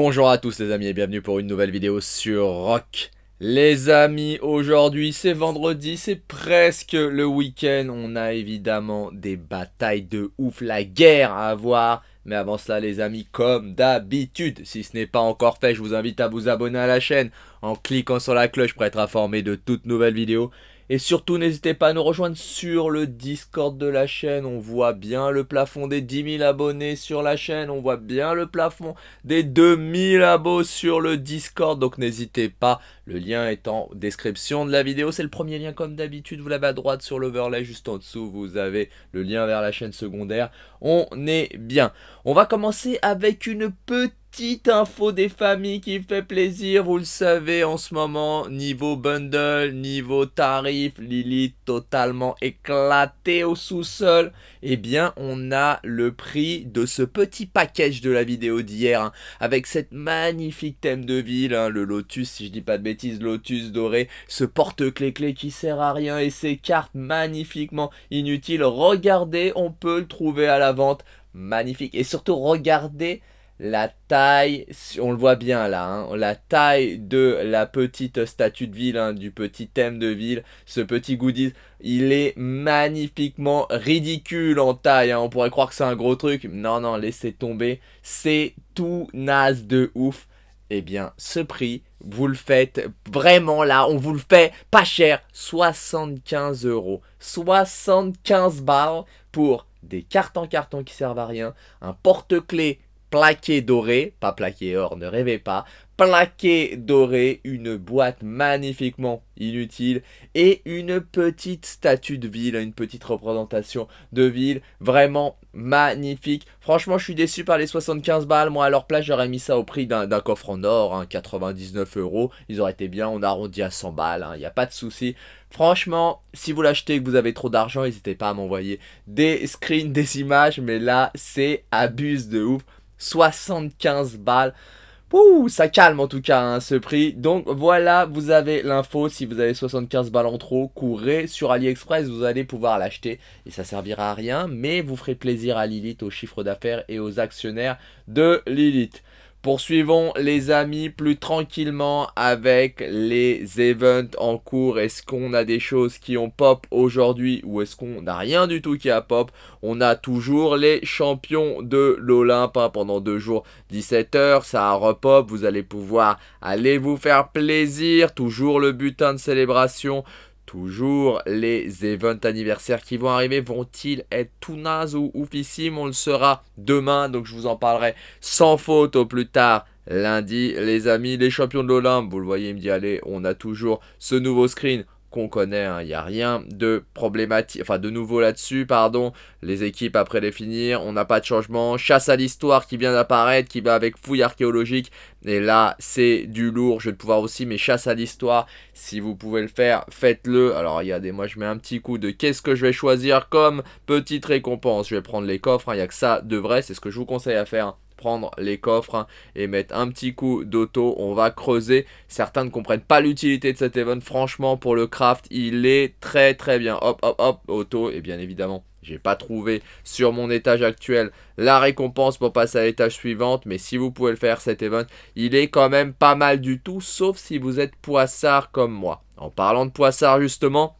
Bonjour à tous les amis et bienvenue pour une nouvelle vidéo sur Rock. Les amis, aujourd'hui c'est vendredi, c'est presque le week-end, on a évidemment des batailles de ouf, la guerre à avoir. Mais avant cela les amis, comme d'habitude, si ce n'est pas encore fait, je vous invite à vous abonner à la chaîne en cliquant sur la cloche pour être informé de toutes nouvelles vidéos. Et surtout, n'hésitez pas à nous rejoindre sur le Discord de la chaîne. On voit bien le plafond des 10 000 abonnés sur la chaîne. On voit bien le plafond des 000 abos sur le Discord. Donc n'hésitez pas. Le lien est en description de la vidéo. C'est le premier lien comme d'habitude. Vous l'avez à droite sur l'overlay. Juste en dessous, vous avez le lien vers la chaîne secondaire. On est bien. On va commencer avec une petite petite info des familles qui fait plaisir, vous le savez en ce moment, niveau bundle, niveau tarif, Lily totalement éclatée au sous-sol, eh bien on a le prix de ce petit package de la vidéo d'hier, hein, avec cette magnifique thème de ville, hein, le Lotus, si je dis pas de bêtises, Lotus doré, ce porte-clé-clé qui sert à rien et ces cartes magnifiquement inutiles, regardez, on peut le trouver à la vente, magnifique, et surtout regardez la taille, on le voit bien là, hein, la taille de la petite statue de ville, hein, du petit thème de ville, ce petit goodies, il est magnifiquement ridicule en taille, hein. on pourrait croire que c'est un gros truc, non non laissez tomber, c'est tout naze de ouf, eh bien ce prix, vous le faites vraiment là, on vous le fait pas cher, 75 euros, 75 barres pour des cartes en carton qui servent à rien, un porte-clés plaqué doré, pas plaqué or, ne rêvez pas, plaqué doré, une boîte magnifiquement inutile et une petite statue de ville, une petite représentation de ville, vraiment magnifique. Franchement, je suis déçu par les 75 balles. Moi, à leur place, j'aurais mis ça au prix d'un coffre en or, 99 hein, euros. Ils auraient été bien, on arrondit à 100 balles, il hein, n'y a pas de souci. Franchement, si vous l'achetez et que vous avez trop d'argent, n'hésitez pas à m'envoyer des screens, des images, mais là, c'est abuse de ouf. 75 balles. Ouh, ça calme en tout cas hein, ce prix. Donc voilà, vous avez l'info. Si vous avez 75 balles en trop, courez sur AliExpress, vous allez pouvoir l'acheter. Et ça servira à rien, mais vous ferez plaisir à Lilith, aux chiffres d'affaires et aux actionnaires de Lilith. Poursuivons les amis plus tranquillement avec les events en cours. Est-ce qu'on a des choses qui ont pop aujourd'hui ou est-ce qu'on n'a rien du tout qui a pop On a toujours les champions de l'Olympe hein, pendant deux jours, 17 heures, ça a repop. Vous allez pouvoir aller vous faire plaisir. Toujours le butin de célébration Toujours les events anniversaires qui vont arriver vont-ils être tout naze ou oufissime On le sera demain, donc je vous en parlerai sans faute au plus tard lundi. Les amis, les champions de l'Olympe, vous le voyez, il me dit allez, on a toujours ce nouveau screen qu'on connaît, il hein, n'y a rien de problématique, enfin de nouveau là-dessus, pardon, les équipes après les finir, on n'a pas de changement, chasse à l'histoire qui vient d'apparaître, qui va avec fouille archéologique, et là c'est du lourd, je vais pouvoir aussi, mais chasse à l'histoire, si vous pouvez le faire, faites-le, alors regardez, moi je mets un petit coup de qu'est-ce que je vais choisir comme petite récompense, je vais prendre les coffres, il hein, n'y a que ça de vrai, c'est ce que je vous conseille à faire, prendre les coffres hein, et mettre un petit coup d'auto. On va creuser. Certains ne comprennent pas l'utilité de cet event. Franchement, pour le craft, il est très très bien. Hop, hop, hop, auto. Et bien évidemment, j'ai pas trouvé sur mon étage actuel la récompense pour passer à l'étage suivante. Mais si vous pouvez le faire, cet event, il est quand même pas mal du tout. Sauf si vous êtes poissard comme moi. En parlant de poissard justement...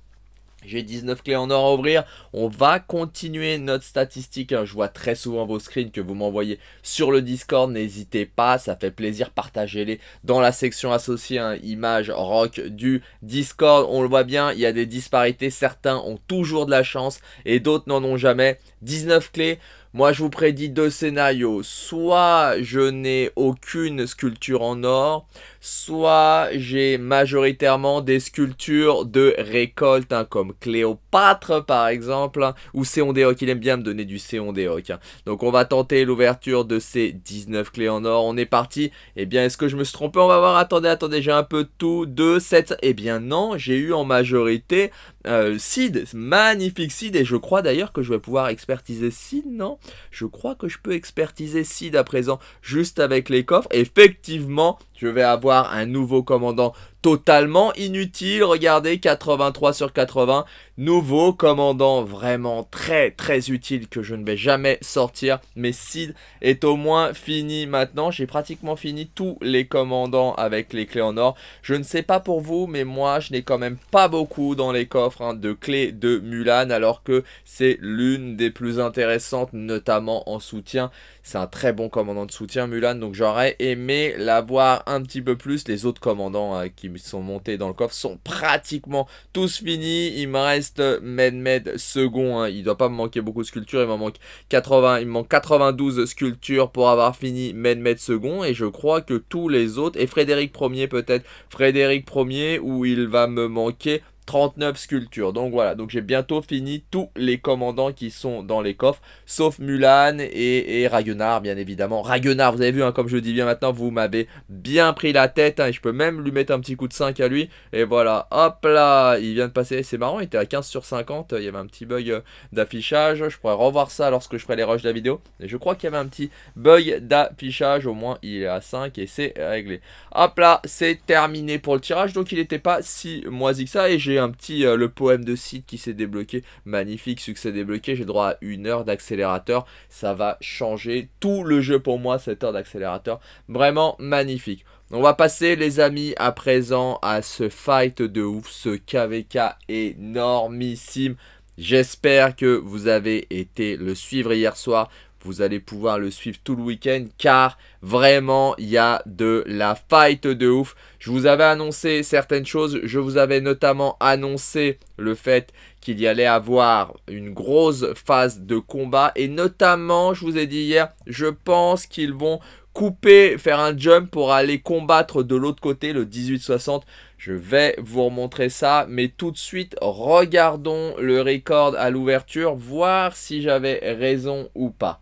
J'ai 19 clés en or à ouvrir. On va continuer notre statistique. Hein. Je vois très souvent vos screens que vous m'envoyez sur le Discord. N'hésitez pas, ça fait plaisir. Partagez-les dans la section associée hein. image rock du Discord. On le voit bien, il y a des disparités. Certains ont toujours de la chance et d'autres n'en ont jamais. 19 clés. Moi, je vous prédis deux scénarios. Soit je n'ai aucune sculpture en or, soit j'ai majoritairement des sculptures de récolte, hein, comme Cléopâtre par exemple, hein, ou ou Céondéoc. Il aime bien me donner du Céondéoc. Hein. Donc on va tenter l'ouverture de ces 19 clés en or. On est parti. Eh bien, est-ce que je me suis trompé On va voir. Attendez, attendez, j'ai un peu tout. Deux, 7. Eh bien non, j'ai eu en majorité euh, Sid, magnifique Sid et je crois d'ailleurs que je vais pouvoir expertiser Seed, non Je crois que je peux expertiser Sid à présent, juste avec les coffres. Effectivement, je vais avoir un nouveau commandant totalement inutile. Regardez, 83 sur 80. Nouveau commandant vraiment très très utile que je ne vais jamais sortir. Mais Sid est au moins fini maintenant. J'ai pratiquement fini tous les commandants avec les clés en or. Je ne sais pas pour vous, mais moi je n'ai quand même pas beaucoup dans les coffres hein, de clés de Mulan. Alors que c'est l'une des plus intéressantes, notamment en soutien. C'est un très bon commandant de soutien Mulan. Donc j'aurais aimé l'avoir un petit peu plus. Les autres commandants hein, qui sont montés dans le coffre sont pratiquement tous finis. Il me reste Medmed second. il hein. Il doit pas me manquer beaucoup de sculptures. Il me manque 80, il manque 92 sculptures pour avoir fini Medmed second. Et je crois que tous les autres et Frédéric premier peut-être. Frédéric premier où il va me manquer 39 sculptures. Donc voilà, donc j'ai bientôt fini tous les commandants qui sont dans les coffres, sauf Mulan et, et Ragnar, bien évidemment. Ragnar, vous avez vu, hein, comme je dis bien maintenant, vous m'avez bien pris la tête, hein, et je peux même lui mettre un petit coup de 5 à lui, et voilà, hop là, il vient de passer, c'est marrant, il était à 15 sur 50, il y avait un petit bug euh, d'affichage, je pourrais revoir ça lorsque je ferai les rushs de la vidéo, mais je crois qu'il y avait un petit bug d'affichage, au moins il est à 5 et c'est réglé. Hop là, c'est terminé pour le tirage, donc il n'était pas si moisi que ça, et j'ai un petit euh, le poème de site qui s'est débloqué. Magnifique succès débloqué. J'ai droit à une heure d'accélérateur. Ça va changer tout le jeu pour moi, cette heure d'accélérateur. Vraiment magnifique. On va passer les amis à présent à ce fight de ouf, ce KVK énormissime. J'espère que vous avez été le suivre hier soir. Vous allez pouvoir le suivre tout le week-end car vraiment il y a de la fight de ouf. Je vous avais annoncé certaines choses. Je vous avais notamment annoncé le fait qu'il y allait avoir une grosse phase de combat. Et notamment, je vous ai dit hier, je pense qu'ils vont couper, faire un jump pour aller combattre de l'autre côté, le 1860. Je vais vous remontrer ça, mais tout de suite, regardons le record à l'ouverture, voir si j'avais raison ou pas.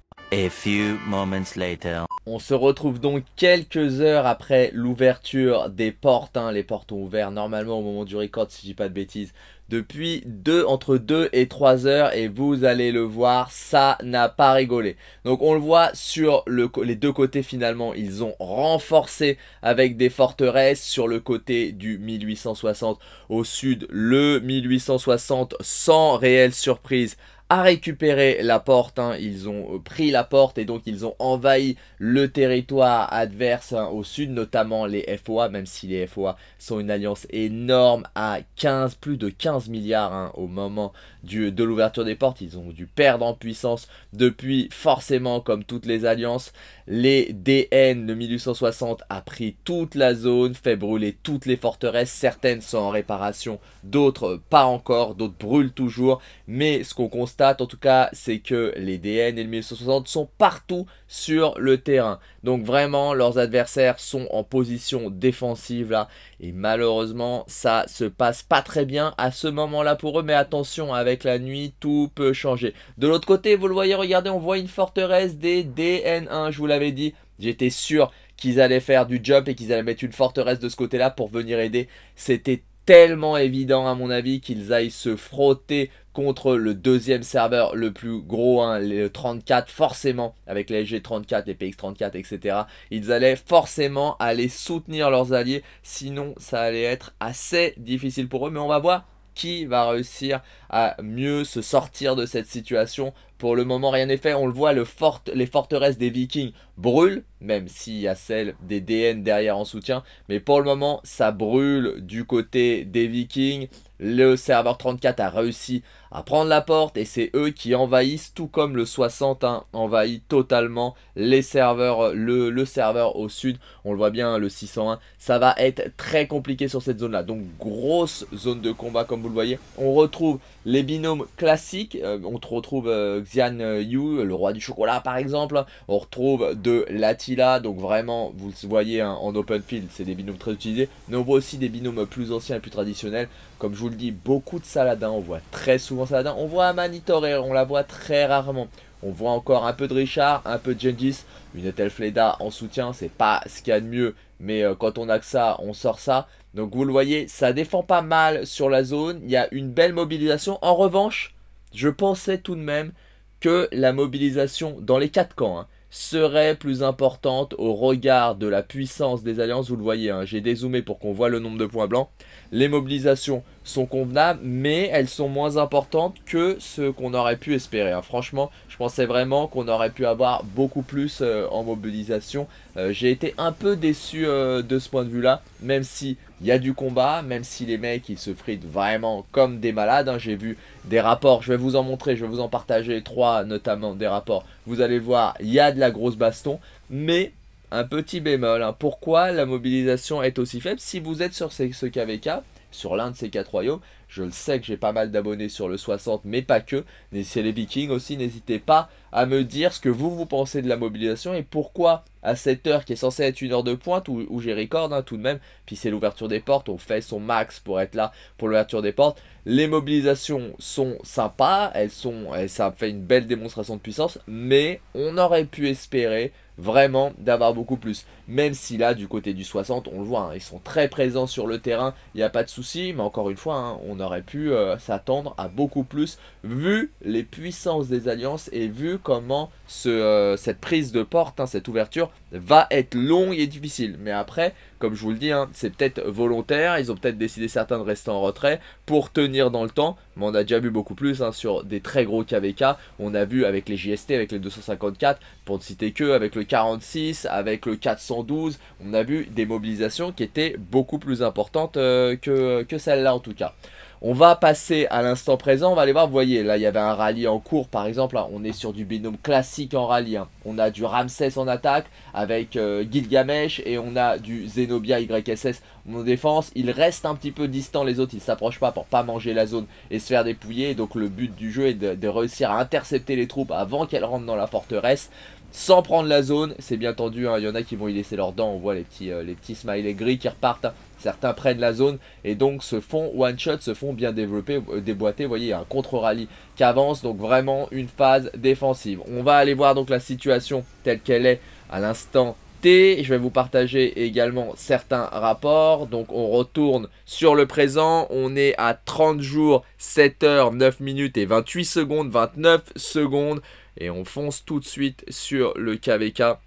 On se retrouve donc quelques heures après l'ouverture des portes. Hein. Les portes ont ouvert normalement au moment du record, si je dis pas de bêtises, depuis deux, entre 2 et 3 heures. Et vous allez le voir, ça n'a pas rigolé. Donc on le voit sur les deux côtés finalement. Ils ont renforcé avec des forteresses sur le côté du 1860 au sud, le 1860 sans réelle surprise a récupérer la porte. Hein. Ils ont euh, pris la porte et donc ils ont envahi le territoire adverse hein, au sud, notamment les FOA, même si les FOA sont une alliance énorme à 15, plus de 15 milliards hein, au moment du, de l'ouverture des portes. Ils ont dû perdre en puissance depuis, forcément, comme toutes les alliances. Les DN de 1860 a pris toute la zone, fait brûler toutes les forteresses, certaines sont en réparation, d'autres pas encore, d'autres brûlent toujours, mais ce qu'on constate en tout cas, c'est que les DN et le 1860 sont partout sur le terrain. Donc vraiment, leurs adversaires sont en position défensive là, et malheureusement, ça se passe pas très bien à ce moment-là pour eux. Mais attention, avec la nuit, tout peut changer. De l'autre côté, vous le voyez, regardez, on voit une forteresse des DN1. Je vous l'avais dit, j'étais sûr qu'ils allaient faire du job et qu'ils allaient mettre une forteresse de ce côté-là pour venir aider. C'était tellement évident à mon avis qu'ils aillent se frotter contre le deuxième serveur le plus gros, hein, le 34 forcément, avec les g 34 les PX34, etc. Ils allaient forcément aller soutenir leurs alliés, sinon ça allait être assez difficile pour eux, mais on va voir qui va réussir à mieux se sortir de cette situation. Pour le moment, rien n'est fait. On le voit, les forteresses des Vikings brûlent, même s'il y a celle des DN derrière en soutien. Mais pour le moment, ça brûle du côté des Vikings. Le serveur 34 a réussi à prendre la porte et c'est eux qui envahissent, tout comme le 61 envahit totalement les serveurs, le, serveur au sud. On le voit bien, le 601. Ça va être très compliqué sur cette zone-là. Donc, grosse zone de combat, comme vous le voyez. On retrouve les binômes classiques, euh, on retrouve euh, Xian euh, Yu, le roi du chocolat par exemple. On retrouve de l'Attila, donc vraiment, vous le voyez hein, en open field, c'est des binômes très utilisés. Mais on voit aussi des binômes plus anciens et plus traditionnels. Comme je vous le dis, beaucoup de Saladin, on voit très souvent Saladin. On voit Manitor on la voit très rarement. On voit encore un peu de Richard, un peu de Genghis, une Telfleda en soutien, c'est pas ce qu'il y a de mieux, mais quand on a que ça, on sort ça. Donc vous le voyez, ça défend pas mal sur la zone. Il y a une belle mobilisation. En revanche, je pensais tout de même que la mobilisation dans les quatre camps hein, serait plus importante au regard de la puissance des alliances. Vous le voyez, hein, j'ai dézoomé pour qu'on voit le nombre de points blancs. Les mobilisations sont convenables, mais elles sont moins importantes que ce qu'on aurait pu espérer. Hein. Franchement, je pensais vraiment qu'on aurait pu avoir beaucoup plus euh, en mobilisation. Euh, j'ai été un peu déçu euh, de ce point de vue-là, même si il y a du combat, même si les mecs ils se fritent vraiment comme des malades. Hein. J'ai vu des rapports, je vais vous en montrer, je vais vous en partager trois notamment des rapports. Vous allez voir, il y a de la grosse baston, mais un petit bémol. Hein. Pourquoi la mobilisation est aussi faible Si vous êtes sur ce KVK, sur l'un de ces quatre royaumes, je le sais que j'ai pas mal d'abonnés sur le 60, mais pas que. Mais c'est les Vikings aussi, n'hésitez pas à me dire ce que vous, vous pensez de la mobilisation et pourquoi à cette heure qui est censée être une heure de pointe où, où j'ai record hein, tout de même, puis c'est l'ouverture des portes, on fait son max pour être là pour l'ouverture des portes. Les mobilisations sont sympas, elles sont, ça fait une belle démonstration de puissance, mais on aurait pu espérer vraiment d'avoir beaucoup plus. Même si là, du côté du 60, on le voit, hein, ils sont très présents sur le terrain, il n'y a pas de souci, mais encore une fois, hein, on on aurait pu euh, s'attendre à beaucoup plus vu les puissances des alliances et vu comment ce, euh, cette prise de porte, hein, cette ouverture va être longue et difficile. Mais après, comme je vous le dis, hein, c'est peut-être volontaire, ils ont peut-être décidé certains de rester en retrait pour tenir dans le temps, mais on a déjà vu beaucoup plus hein, sur des très gros KVK, on a vu avec les JST, avec les 254, pour ne citer que, avec le 46, avec le 412, on a vu des mobilisations qui étaient beaucoup plus importantes euh, que, que celle-là en tout cas. On va passer à l'instant présent, on va aller voir, vous voyez, là il y avait un rallye en cours par exemple, hein, on est sur du binôme classique en rallye, hein. on a du Ramsès en attaque avec euh, Gilgamesh et on a du Zenobia YSS en défense, ils restent un petit peu distants les autres, ils s'approchent pas pour pas manger la zone et se faire dépouiller, donc le but du jeu est de, réussir à intercepter les troupes avant qu'elles rentrent dans la forteresse sans prendre la zone, c'est bien tendu, hein, il y en a qui vont y laisser leurs dents, on voit les petits, euh, les petits smileys gris qui repartent, Certains prennent la zone et donc se font one shot, se font bien développer, euh, déboîter. Vous voyez, il y a un contre-rallye qui avance, donc vraiment une phase défensive. On va aller voir donc la situation telle qu'elle est à l'instant T. Je vais vous partager également certains rapports. Donc on retourne sur le présent. On est à 30 jours, 7 heures, 9 minutes et 28 secondes, 29 secondes. Et on fonce tout de suite sur le KVK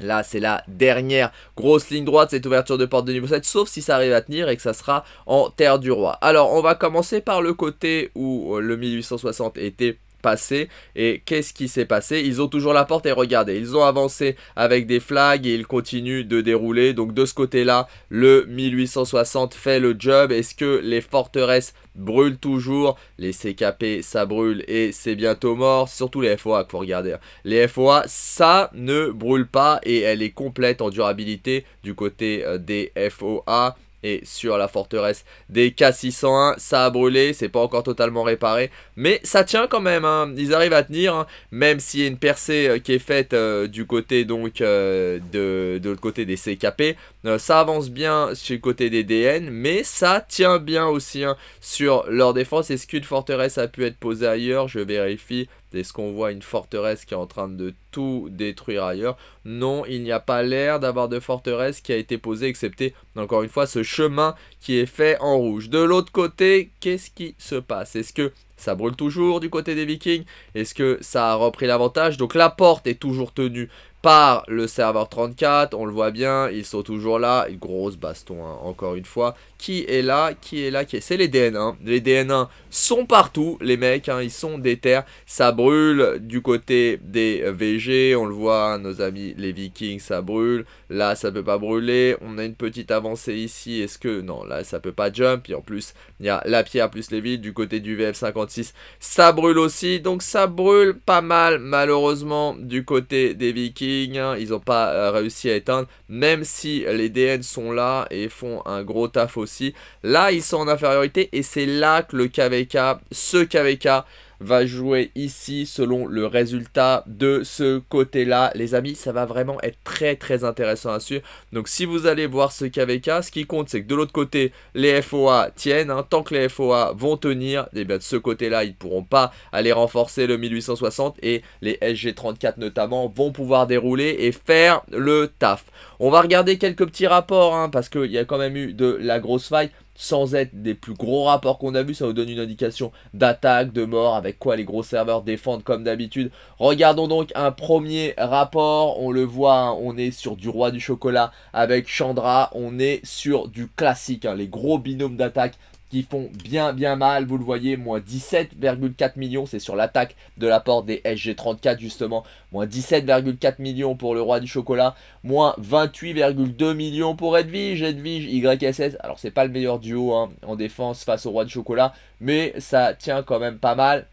Là, c'est la dernière grosse ligne droite, cette ouverture de porte de niveau 7, sauf si ça arrive à tenir et que ça sera en terre du roi. Alors, on va commencer par le côté où euh, le 1860 était passé et qu'est-ce qui s'est passé Ils ont toujours la porte et regardez, ils ont avancé avec des flags et ils continuent de dérouler. Donc de ce côté-là, le 1860 fait le job. Est-ce que les forteresses brûlent toujours Les CKP, ça brûle et c'est bientôt mort. Surtout les FOA qu'il faut regarder. Hein. Les FOA, ça ne brûle pas et elle est complète en durabilité du côté euh, des FOA et sur la forteresse des K601. Ça a brûlé, c'est pas encore totalement réparé, mais ça tient quand même. Hein. Ils arrivent à tenir, hein. même s'il y a une percée euh, qui est faite euh, du côté donc euh, de, de côté des CKP. Euh, ça avance bien chez côté des DN, mais ça tient bien aussi hein. sur leur défense. Est-ce qu'une forteresse a pu être posée ailleurs Je vérifie. Est-ce qu'on voit une forteresse qui est en train de tout détruire ailleurs Non, il n'y a pas l'air d'avoir de forteresse qui a été posée, excepté, encore une fois, ce chemin qui est fait en rouge. De l'autre côté, qu'est-ce qui se passe Est-ce que ça brûle toujours du côté des Vikings Est-ce que ça a repris l'avantage Donc la porte est toujours tenue par le serveur 34, on le voit bien, ils sont toujours là, grosse baston hein, encore une fois, qui est là, qui est là, qui C'est les DN1, les DN1 sont partout, les mecs, hein, ils sont des terres, ça brûle du côté des VG, on le voit, hein, nos amis les Vikings, ça brûle, là ça peut pas brûler, on a une petite avancée ici, est-ce que... Non, là ça peut pas jump, et en plus, il y a la pierre plus les villes, du côté du VF56, ça brûle aussi, donc ça brûle pas mal, malheureusement, du côté des Vikings, Hein. ils n'ont pas euh, réussi à éteindre, même si les DN sont là et font un gros taf aussi. Là, ils sont en infériorité et c'est là que le KVK, ce KVK, va jouer ici selon le résultat de ce côté-là. Les amis, ça va vraiment être très très intéressant à suivre. Donc si vous allez voir ce KVK, ce qui compte c'est que de l'autre côté, les FOA tiennent. Hein. Tant que les FOA vont tenir, et eh bien de ce côté-là, ils ne pourront pas aller renforcer le 1860 et les SG34 notamment vont pouvoir dérouler et faire le taf. On va regarder quelques petits rapports hein, parce qu'il y a quand même eu de la grosse faille sans être des plus gros rapports qu'on a vu ça vous donne une indication d'attaque, de mort, avec quoi les gros serveurs défendent comme d'habitude. Regardons donc un premier rapport, on le voit, hein, on est sur du roi du chocolat avec Chandra, on est sur du classique, hein, les gros binômes d'attaque qui font bien bien mal, vous le voyez, moins 17,4 millions, c'est sur l'attaque de la porte des SG34 justement, moins 17,4 millions pour le roi du chocolat, moins 28,2 millions pour Edwige, Edwige, YSS, alors c'est pas le meilleur duo hein, en défense face au roi du chocolat, mais ça tient quand même pas mal,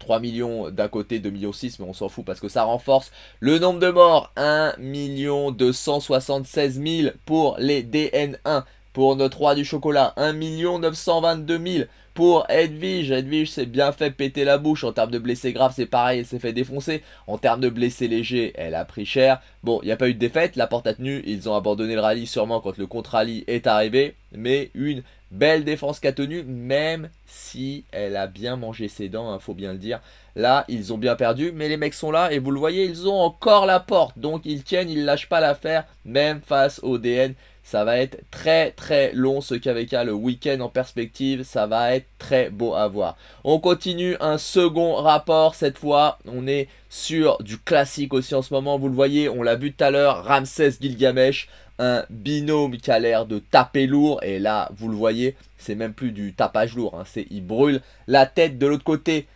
3 millions d'un côté, 2 millions 6, mais on s'en fout parce que ça renforce le nombre de morts. 1 276 000 pour les DN1. Pour notre roi du chocolat, 1 922 000 pour Edwige. Edwige s'est bien fait péter la bouche. En termes de blessés graves, c'est pareil, elle s'est fait défoncer. En termes de blessés légers, elle a pris cher. Bon, il n'y a pas eu de défaite, la porte a tenu. Ils ont abandonné le rallye sûrement quand le contre-rallye est arrivé. Mais une belle défense qu'a tenue, même si elle a bien mangé ses dents, il hein, faut bien le dire. Là, ils ont bien perdu, mais les mecs sont là et vous le voyez, ils ont encore la porte. Donc ils tiennent, ils ne lâchent pas l'affaire, même face au DN ça va être très très long ce KVK, le week-end en perspective, ça va être très beau à voir. On continue un second rapport, cette fois on est sur du classique aussi en ce moment, vous le voyez, on l'a vu tout à l'heure, Ramsès Gilgamesh, un binôme qui a l'air de taper lourd, et là vous le voyez, c'est même plus du tapage lourd, hein. c'est il brûle la tête de l'autre côté.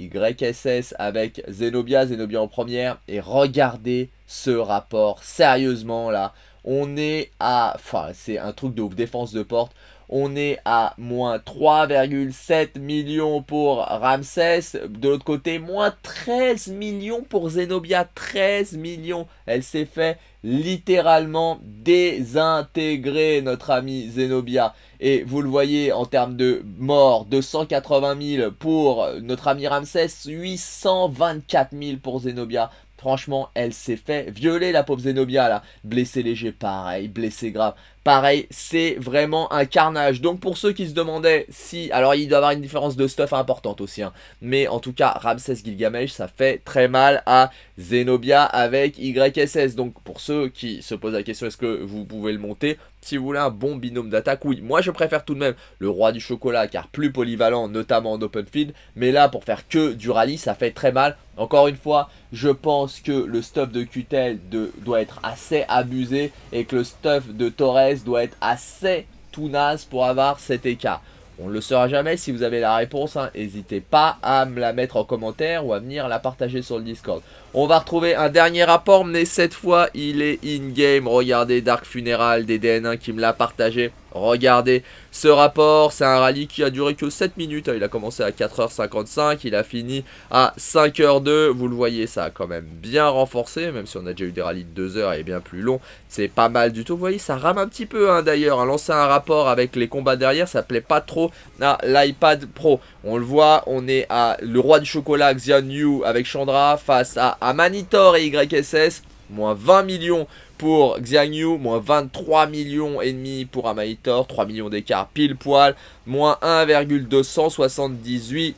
YSS avec Zenobia, Zenobia en première, et regardez ce rapport sérieusement là. On est à... Enfin, c'est un truc de défense de porte. On est à moins 3,7 millions pour Ramsès. De l'autre côté, moins 13 millions pour Zenobia. 13 millions. Elle s'est fait littéralement désintégrer, notre ami Zenobia. Et vous le voyez en termes de morts, 280 000 pour notre ami Ramsès, 824 000 pour Zenobia. Franchement, elle s'est fait violer la pauvre Zenobia là. Blessée léger, pareil, blessée grave. Pareil, c'est vraiment un carnage. Donc pour ceux qui se demandaient si... Alors il doit avoir une différence de stuff importante aussi. Hein. Mais en tout cas, Ramsès Gilgamesh, ça fait très mal à Zenobia avec YSS. Donc pour ceux qui se posent la question, est-ce que vous pouvez le monter si vous voulez un bon binôme d'attaque, oui. Moi, je préfère tout de même le roi du chocolat, car plus polyvalent, notamment en open field. Mais là, pour faire que du rallye, ça fait très mal. Encore une fois, je pense que le stuff de Cutel doit être assez abusé et que le stuff de Torres doit être assez tout naze pour avoir cet écart on ne le saura jamais, si vous avez la réponse, hein, n'hésitez pas à me la mettre en commentaire ou à venir la partager sur le Discord. On va retrouver un dernier rapport, mais cette fois, il est in-game. Regardez Dark Funeral des DN1 qui me l'a partagé. Regardez ce rapport, c'est un rallye qui a duré que 7 minutes. Hein. Il a commencé à 4h55, il a fini à 5h02. Vous le voyez, ça a quand même bien renforcé, même si on a déjà eu des rallyes de 2h et bien plus long. C'est pas mal du tout. Vous voyez, ça rame un petit peu hein, d'ailleurs. Hein. Lancer un rapport avec les combats derrière, ça plaît pas trop à l'iPad Pro. On le voit, on est à le roi du chocolat Xian Yu avec Chandra face à Amanitor Manitor et YSS, moins 20 millions pour Xiang moins 23 millions et demi pour Amanitor, 3 millions d'écart pile poil, moins 1,278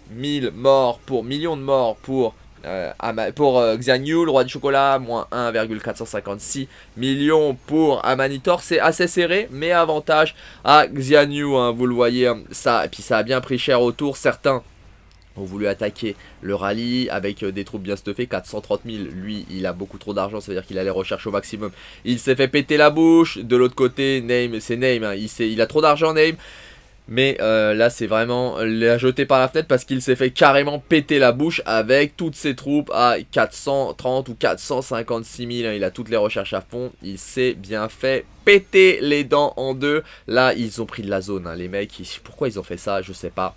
morts pour millions de morts pour euh, pour euh, le roi du chocolat, moins 1,456 millions pour Amanitor. C'est assez serré, mais avantage à Xiang hein, vous le voyez. Hein, ça, et puis ça a bien pris cher autour. Certains ont voulu attaquer le rallye avec euh, des troupes bien stuffées, 430 000, lui il a beaucoup trop d'argent, c'est à dire qu'il a les recherches au maximum, il s'est fait péter la bouche, de l'autre côté Name, c'est Name, hein. il, il a trop d'argent Name, mais euh, là, c'est vraiment la jeter par la fenêtre parce qu'il s'est fait carrément péter la bouche avec toutes ses troupes à 430 ou 456 000. Hein. il a toutes les recherches à fond. Il s'est bien fait péter les dents en deux. Là, ils ont pris de la zone, hein, les mecs. Pourquoi ils ont fait ça Je sais pas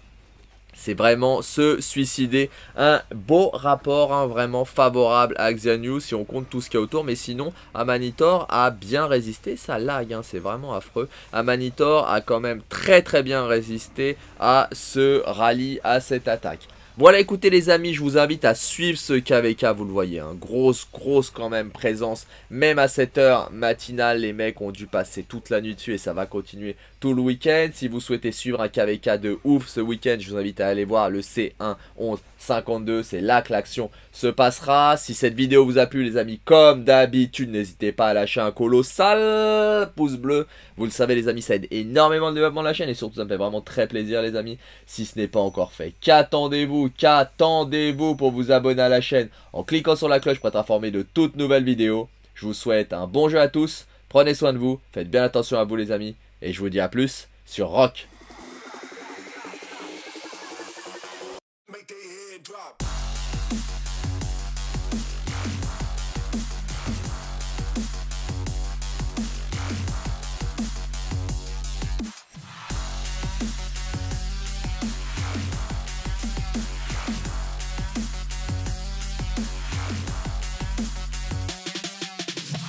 c'est vraiment se suicider. Un beau rapport, hein, vraiment favorable à Xianyu si on compte tout ce qu'il y a autour. Mais sinon, Amanitor a bien résisté. Ça lag, hein, c'est vraiment affreux. Amanitor a quand même très très bien résisté à ce rallye, à cette attaque. Voilà, écoutez les amis, je vous invite à suivre ce KVK, vous le voyez, une hein. grosse, grosse quand même présence, même à 7h matinale, les mecs ont dû passer toute la nuit dessus et ça va continuer tout le week-end. Si vous souhaitez suivre un KVK de ouf ce week-end, je vous invite à aller voir le C1 52, c'est là que l'action se passera. Si cette vidéo vous a plu les amis, comme d'habitude, n'hésitez pas à lâcher un colossal pouce bleu. Vous le savez les amis, ça aide énormément le développement de la chaîne et surtout ça me fait vraiment très plaisir les amis, si ce n'est pas encore fait. Qu'attendez-vous Qu'attendez-vous pour vous abonner à la chaîne en cliquant sur la cloche pour être informé de toutes nouvelles vidéos. Je vous souhaite un bon jeu à tous, prenez soin de vous, faites bien attention à vous les amis, et je vous dis à plus sur Rock